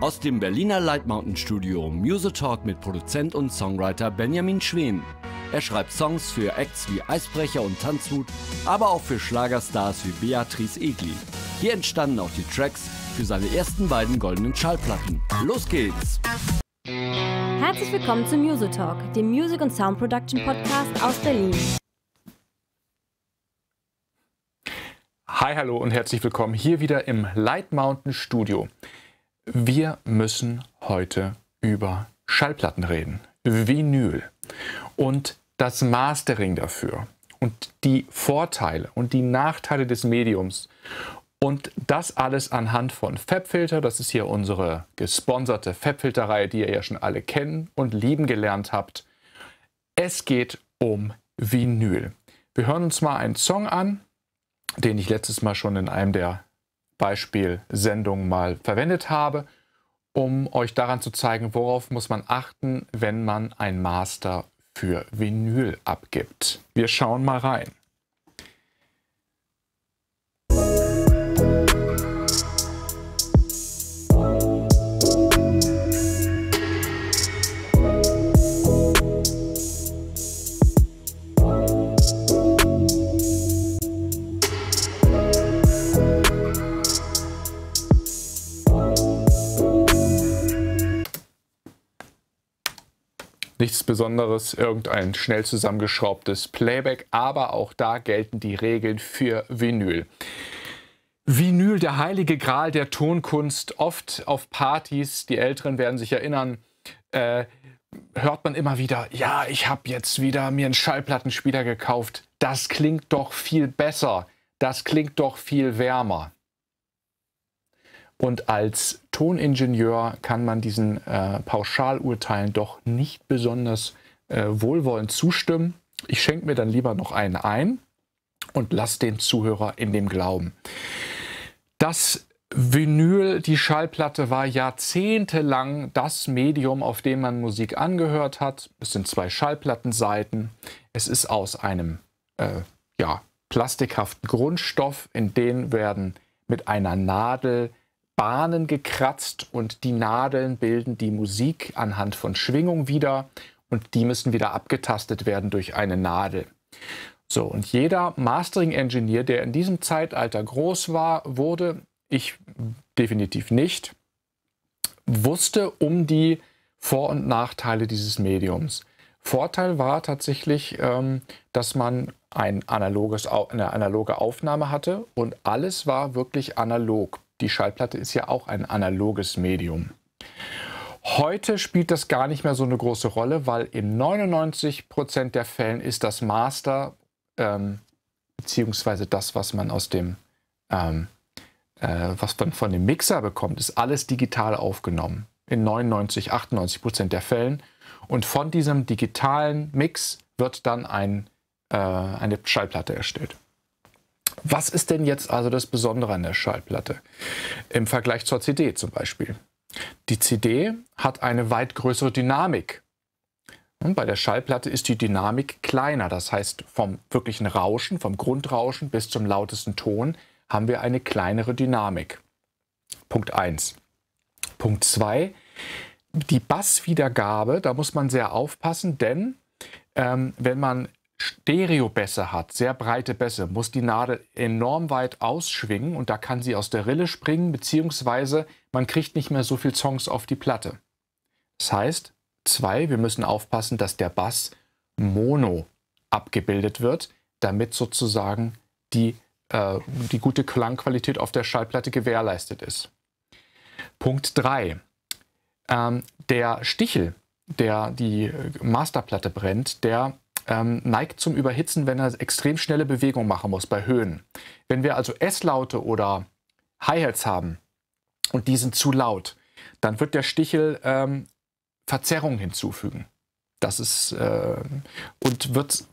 Aus dem Berliner Light Mountain Studio Music Talk mit Produzent und Songwriter Benjamin Schwen. Er schreibt Songs für Acts wie Eisbrecher und Tanzhut, aber auch für Schlagerstars wie Beatrice Egli. Hier entstanden auch die Tracks für seine ersten beiden goldenen Schallplatten. Los geht's! Herzlich willkommen zu Music Talk, dem Music und Sound Production Podcast aus Berlin. Hi, hallo und herzlich willkommen hier wieder im Light Mountain Studio. Wir müssen heute über Schallplatten reden, Vinyl und das Mastering dafür und die Vorteile und die Nachteile des Mediums. Und das alles anhand von Fabfilter. Das ist hier unsere gesponserte Fabfilterreihe, die ihr ja schon alle kennen und lieben gelernt habt. Es geht um Vinyl. Wir hören uns mal einen Song an, den ich letztes Mal schon in einem der Beispielsendung mal verwendet habe, um euch daran zu zeigen, worauf muss man achten, wenn man ein Master für Vinyl abgibt. Wir schauen mal rein. Besonderes, irgendein schnell zusammengeschraubtes Playback, aber auch da gelten die Regeln für Vinyl. Vinyl, der heilige Gral der Tonkunst, oft auf Partys, die Älteren werden sich erinnern, äh, hört man immer wieder, ja, ich habe jetzt wieder mir einen Schallplattenspieler gekauft. Das klingt doch viel besser. Das klingt doch viel wärmer. Und als Toningenieur kann man diesen äh, Pauschalurteilen doch nicht besonders äh, wohlwollend zustimmen. Ich schenke mir dann lieber noch einen ein und lasse den Zuhörer in dem Glauben. Das Vinyl, die Schallplatte war jahrzehntelang das Medium, auf dem man Musik angehört hat. Es sind zwei Schallplattenseiten. Es ist aus einem äh, ja, plastikhaften Grundstoff, in den werden mit einer Nadel Bahnen gekratzt und die Nadeln bilden die Musik anhand von Schwingung wieder und die müssen wieder abgetastet werden durch eine Nadel. So, und jeder Mastering-Engineer, der in diesem Zeitalter groß war, wurde, ich definitiv nicht, wusste um die Vor- und Nachteile dieses Mediums. Vorteil war tatsächlich, ähm, dass man ein analoges, eine analoge Aufnahme hatte und alles war wirklich analog. Die Schallplatte ist ja auch ein analoges Medium. Heute spielt das gar nicht mehr so eine große Rolle, weil in 99% der Fällen ist das Master ähm, beziehungsweise das, was man aus dem ähm, äh, was man von dem Mixer bekommt, ist alles digital aufgenommen. In 99, 98 Prozent der Fällen. Und von diesem digitalen Mix wird dann ein, äh, eine Schallplatte erstellt. Was ist denn jetzt also das Besondere an der Schallplatte im Vergleich zur CD zum Beispiel? Die CD hat eine weit größere Dynamik. Und bei der Schallplatte ist die Dynamik kleiner, das heißt vom wirklichen Rauschen, vom Grundrauschen bis zum lautesten Ton haben wir eine kleinere Dynamik. Punkt 1. Punkt 2. Die Basswiedergabe, da muss man sehr aufpassen, denn ähm, wenn man Stereobässe hat, sehr breite Bässe, muss die Nadel enorm weit ausschwingen und da kann sie aus der Rille springen, beziehungsweise man kriegt nicht mehr so viel Songs auf die Platte. Das heißt, zwei, wir müssen aufpassen, dass der Bass mono abgebildet wird, damit sozusagen die, äh, die gute Klangqualität auf der Schallplatte gewährleistet ist. Punkt 3. Ähm, der Stichel, der die Masterplatte brennt, der ähm, neigt zum Überhitzen, wenn er extrem schnelle Bewegungen machen muss bei Höhen. Wenn wir also S-Laute oder Hi-Hats haben und die sind zu laut, dann wird der Stichel ähm, Verzerrung hinzufügen. Das ist äh, und wird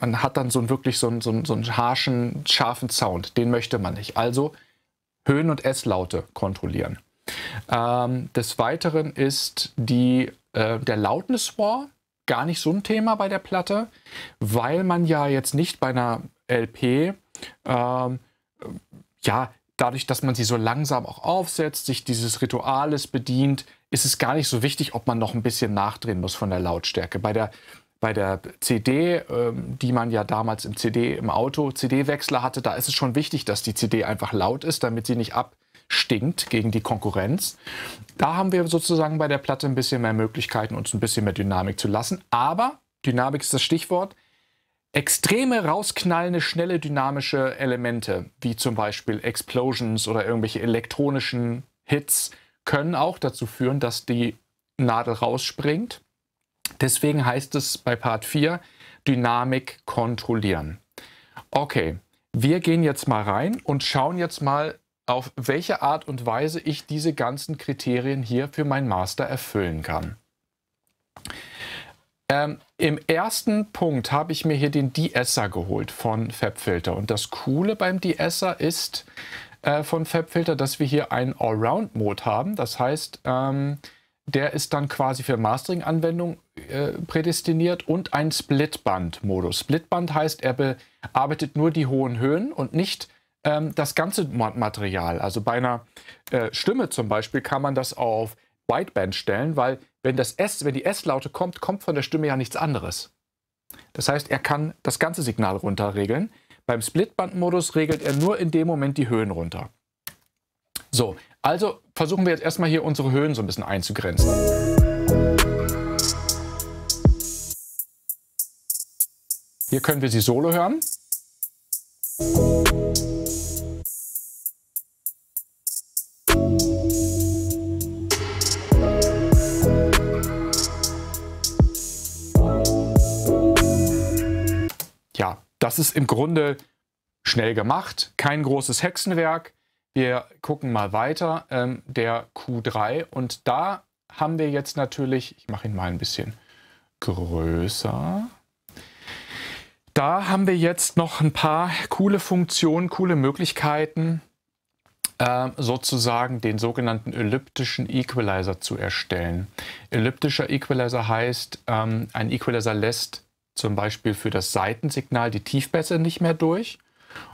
man hat dann so ein, wirklich so einen, so, so einen harschen, scharfen Sound. Den möchte man nicht. Also Höhen- und S-Laute kontrollieren. Ähm, des Weiteren ist die, äh, der Loudness War gar nicht so ein Thema bei der Platte, weil man ja jetzt nicht bei einer LP, ähm, ja, dadurch, dass man sie so langsam auch aufsetzt, sich dieses Rituales bedient, ist es gar nicht so wichtig, ob man noch ein bisschen nachdrehen muss von der Lautstärke. Bei der, bei der CD, ähm, die man ja damals im CD, im Auto CD-Wechsler hatte, da ist es schon wichtig, dass die CD einfach laut ist, damit sie nicht ab stinkt gegen die Konkurrenz. Da haben wir sozusagen bei der Platte ein bisschen mehr Möglichkeiten, uns ein bisschen mehr Dynamik zu lassen. Aber, Dynamik ist das Stichwort, extreme, rausknallende, schnelle, dynamische Elemente, wie zum Beispiel Explosions oder irgendwelche elektronischen Hits, können auch dazu führen, dass die Nadel rausspringt. Deswegen heißt es bei Part 4 Dynamik kontrollieren. Okay, wir gehen jetzt mal rein und schauen jetzt mal, auf welche Art und Weise ich diese ganzen Kriterien hier für meinen Master erfüllen kann. Ähm, Im ersten Punkt habe ich mir hier den De-Esser geholt von FabFilter. Und das Coole beim De-Esser ist äh, von FabFilter, dass wir hier einen Allround-Mode haben. Das heißt, ähm, der ist dann quasi für Mastering-Anwendungen äh, prädestiniert und ein Splitband-Modus. Splitband heißt, er bearbeitet nur die hohen Höhen und nicht ähm, das ganze Material. Also bei einer äh, Stimme zum Beispiel kann man das auf Wideband stellen, weil wenn, das S, wenn die S-Laute kommt, kommt von der Stimme ja nichts anderes. Das heißt, er kann das ganze Signal runterregeln. Beim Splitband-Modus regelt er nur in dem Moment die Höhen runter. So, also versuchen wir jetzt erstmal hier unsere Höhen so ein bisschen einzugrenzen. Hier können wir sie solo hören. Das ist im Grunde schnell gemacht, kein großes Hexenwerk. Wir gucken mal weiter, ähm, der Q3. Und da haben wir jetzt natürlich, ich mache ihn mal ein bisschen größer. Da haben wir jetzt noch ein paar coole Funktionen, coole Möglichkeiten, äh, sozusagen den sogenannten elliptischen Equalizer zu erstellen. Elliptischer Equalizer heißt, ähm, ein Equalizer lässt zum Beispiel für das Seitensignal die Tiefbässe nicht mehr durch.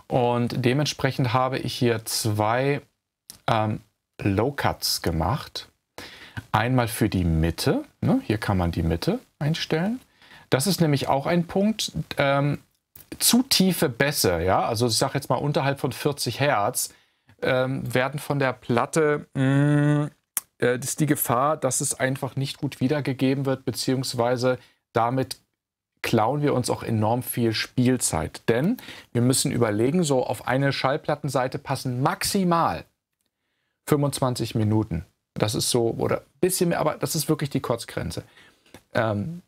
Und dementsprechend habe ich hier zwei ähm, Low-Cuts gemacht. Einmal für die Mitte, ne? hier kann man die Mitte einstellen. Das ist nämlich auch ein Punkt. Ähm, zu tiefe Bässe, ja, also ich sage jetzt mal unterhalb von 40 Hertz, ähm, werden von der Platte, mh, mm, äh, ist die Gefahr, dass es einfach nicht gut wiedergegeben wird, beziehungsweise damit klauen wir uns auch enorm viel Spielzeit. Denn wir müssen überlegen, so auf eine Schallplattenseite passen maximal 25 Minuten. Das ist so, oder ein bisschen mehr, aber das ist wirklich die Kurzgrenze. Ähm,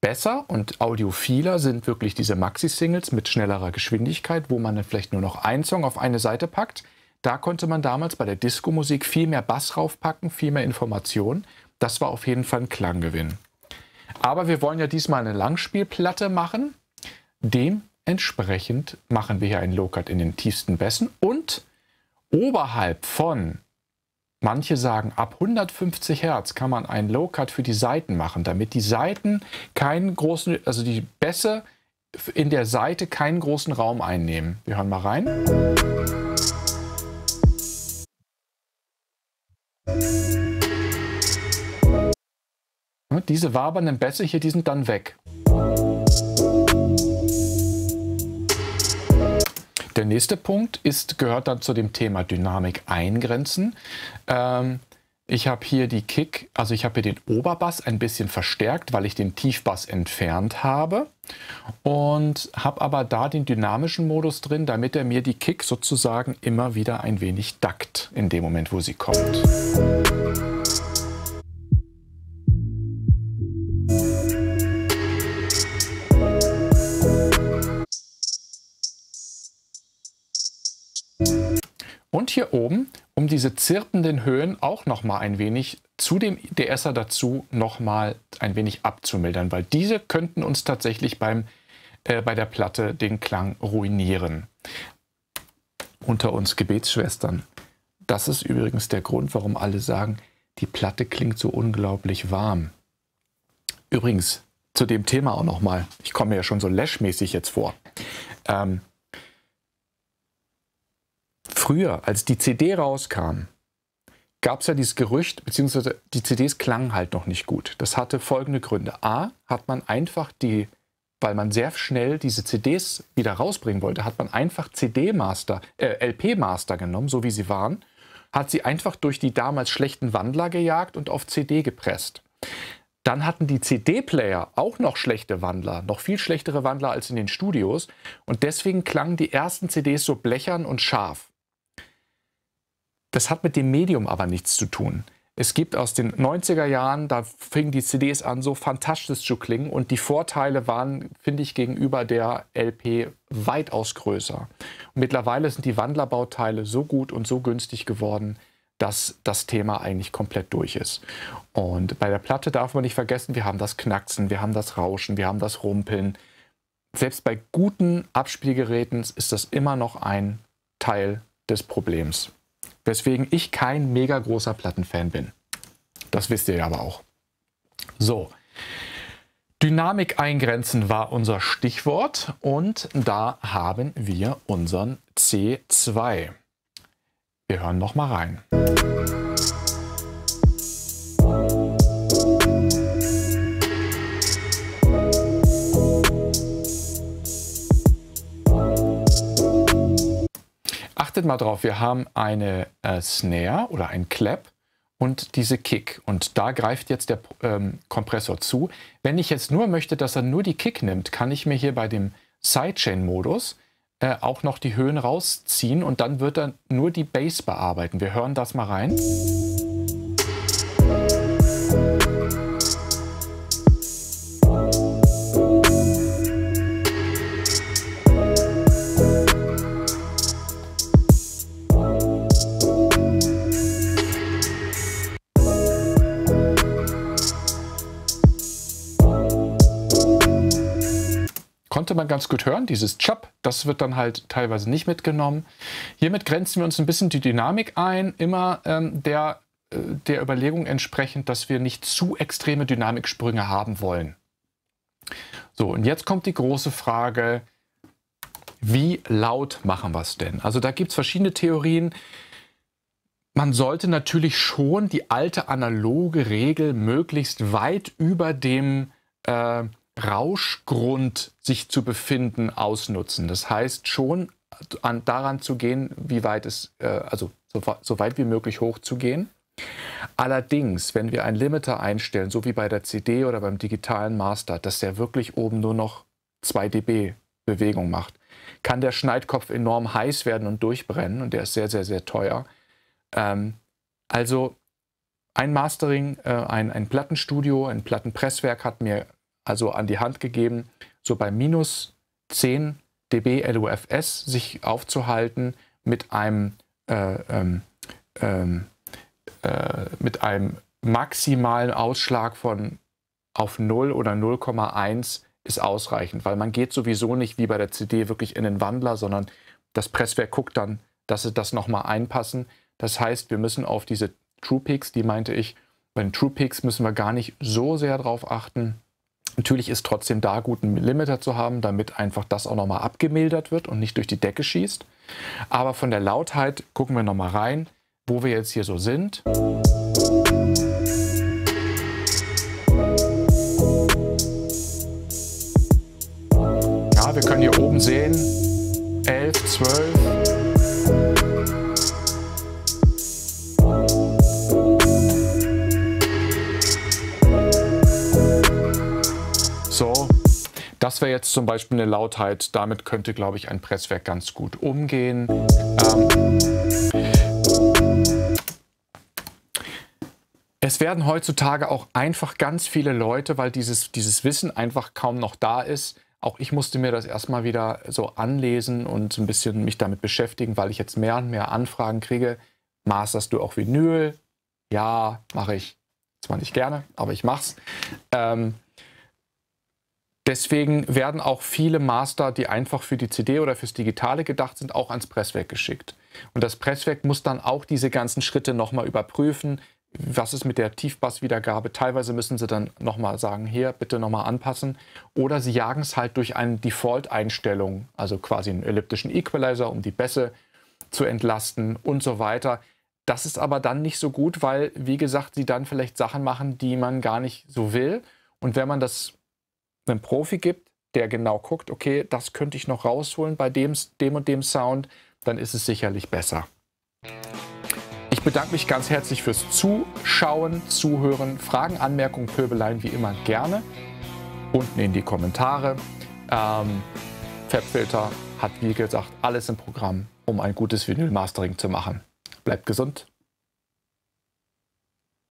besser und audiophiler sind wirklich diese Maxi-Singles mit schnellerer Geschwindigkeit, wo man dann vielleicht nur noch einen Song auf eine Seite packt. Da konnte man damals bei der Disco-Musik viel mehr Bass raufpacken, viel mehr Informationen. Das war auf jeden Fall ein Klanggewinn. Aber wir wollen ja diesmal eine Langspielplatte machen. Dementsprechend machen wir hier einen Low-Cut in den tiefsten Bässen und oberhalb von, manche sagen ab 150 Hertz kann man einen Low-Cut für die Saiten machen, damit die Saiten keinen großen, also die Bässe in der Seite keinen großen Raum einnehmen. Wir hören mal rein. Ne? Diese wabernden Bässe hier, die sind dann weg. Der nächste Punkt ist, gehört dann zu dem Thema Dynamik eingrenzen. Ähm, ich habe hier die Kick, also ich habe hier den Oberbass ein bisschen verstärkt, weil ich den Tiefbass entfernt habe und habe aber da den dynamischen Modus drin, damit er mir die Kick sozusagen immer wieder ein wenig dackt in dem Moment, wo sie kommt. und hier oben, um diese zirpenden Höhen auch nochmal ein wenig zu dem DSer dazu nochmal ein wenig abzumildern, weil diese könnten uns tatsächlich beim, äh, bei der Platte den Klang ruinieren. Unter uns Gebetsschwestern. Das ist übrigens der Grund, warum alle sagen, die Platte klingt so unglaublich warm. Übrigens, zu dem Thema auch nochmal, ich komme ja schon so läschmäßig jetzt vor. Ähm, Früher, als die CD rauskam, gab es ja dieses Gerücht, beziehungsweise die CDs klangen halt noch nicht gut. Das hatte folgende Gründe. A, hat man einfach die, weil man sehr schnell diese CDs wieder rausbringen wollte, hat man einfach CD-Master, äh, LP-Master genommen, so wie sie waren, hat sie einfach durch die damals schlechten Wandler gejagt und auf CD gepresst. Dann hatten die CD-Player auch noch schlechte Wandler, noch viel schlechtere Wandler als in den Studios. Und deswegen klangen die ersten CDs so blechern und scharf. Das hat mit dem Medium aber nichts zu tun. Es gibt aus den 90er Jahren, da fingen die CDs an, so fantastisch zu klingen und die Vorteile waren, finde ich, gegenüber der LP weitaus größer. Und mittlerweile sind die Wandlerbauteile so gut und so günstig geworden, dass das Thema eigentlich komplett durch ist. Und bei der Platte darf man nicht vergessen, wir haben das Knacksen, wir haben das Rauschen, wir haben das Rumpeln. Selbst bei guten Abspielgeräten ist das immer noch ein Teil des Problems weswegen ich kein mega großer Plattenfan bin. Das wisst ihr aber auch. So, Dynamik eingrenzen war unser Stichwort und da haben wir unseren C2. Wir hören noch mal rein. achtet mal drauf, wir haben eine äh, Snare oder ein Clap und diese Kick. Und da greift jetzt der ähm, Kompressor zu. Wenn ich jetzt nur möchte, dass er nur die Kick nimmt, kann ich mir hier bei dem Sidechain-Modus äh, auch noch die Höhen rausziehen und dann wird er nur die Bass bearbeiten. Wir hören das mal rein. konnte man ganz gut hören, dieses Chop, das wird dann halt teilweise nicht mitgenommen. Hiermit grenzen wir uns ein bisschen die Dynamik ein, immer ähm, der, äh, der Überlegung entsprechend, dass wir nicht zu extreme Dynamiksprünge haben wollen. So, und jetzt kommt die große Frage, wie laut machen wir es denn? Also da gibt es verschiedene Theorien. Man sollte natürlich schon die alte analoge Regel möglichst weit über dem äh, Rauschgrund sich zu befinden ausnutzen. Das heißt schon an, daran zu gehen, wie weit es, äh, also so, so weit wie möglich hochzugehen. Allerdings, wenn wir einen Limiter einstellen, so wie bei der CD oder beim digitalen Master, dass der wirklich oben nur noch 2 dB Bewegung macht, kann der Schneidkopf enorm heiß werden und durchbrennen und der ist sehr, sehr, sehr teuer. Ähm, also ein Mastering, äh, ein, ein Plattenstudio, ein Plattenpresswerk hat mir also an die Hand gegeben, so bei minus 10 dB LUFS sich aufzuhalten mit einem, äh, ähm, ähm, äh, mit einem maximalen Ausschlag von auf 0 oder 0,1 ist ausreichend, weil man geht sowieso nicht wie bei der CD wirklich in den Wandler, sondern das Presswerk guckt dann, dass sie das nochmal einpassen. Das heißt, wir müssen auf diese True Peaks, die meinte ich, bei den True Peaks müssen wir gar nicht so sehr drauf achten, Natürlich ist trotzdem da gut, einen Limiter zu haben, damit einfach das auch nochmal abgemildert wird und nicht durch die Decke schießt. Aber von der Lautheit gucken wir nochmal rein, wo wir jetzt hier so sind. Ja, wir können hier oben sehen, 11, 12, Das wäre jetzt zum Beispiel eine Lautheit. Damit könnte, glaube ich, ein Presswerk ganz gut umgehen. Ähm es werden heutzutage auch einfach ganz viele Leute, weil dieses, dieses Wissen einfach kaum noch da ist. Auch ich musste mir das erstmal wieder so anlesen und ein bisschen mich damit beschäftigen, weil ich jetzt mehr und mehr Anfragen kriege. Masterst du auch Vinyl? Ja, mache ich. Zwar nicht gerne, aber ich mach's. Ähm, Deswegen werden auch viele Master, die einfach für die CD oder fürs Digitale gedacht sind, auch ans Presswerk geschickt. Und das Presswerk muss dann auch diese ganzen Schritte nochmal überprüfen. Was ist mit der Tiefbasswiedergabe? Teilweise müssen sie dann nochmal sagen, hier, bitte nochmal anpassen. Oder sie jagen es halt durch eine Default-Einstellung, also quasi einen elliptischen Equalizer, um die Bässe zu entlasten und so weiter. Das ist aber dann nicht so gut, weil, wie gesagt, sie dann vielleicht Sachen machen, die man gar nicht so will. Und wenn man das einen Profi gibt, der genau guckt, okay, das könnte ich noch rausholen bei dem, dem und dem Sound, dann ist es sicherlich besser. Ich bedanke mich ganz herzlich fürs Zuschauen, Zuhören, Fragen, Anmerkungen, Pöbeleien wie immer gerne. Unten in die Kommentare. Ähm, Fabfilter hat wie gesagt alles im Programm, um ein gutes Vinyl-Mastering zu machen. Bleibt gesund.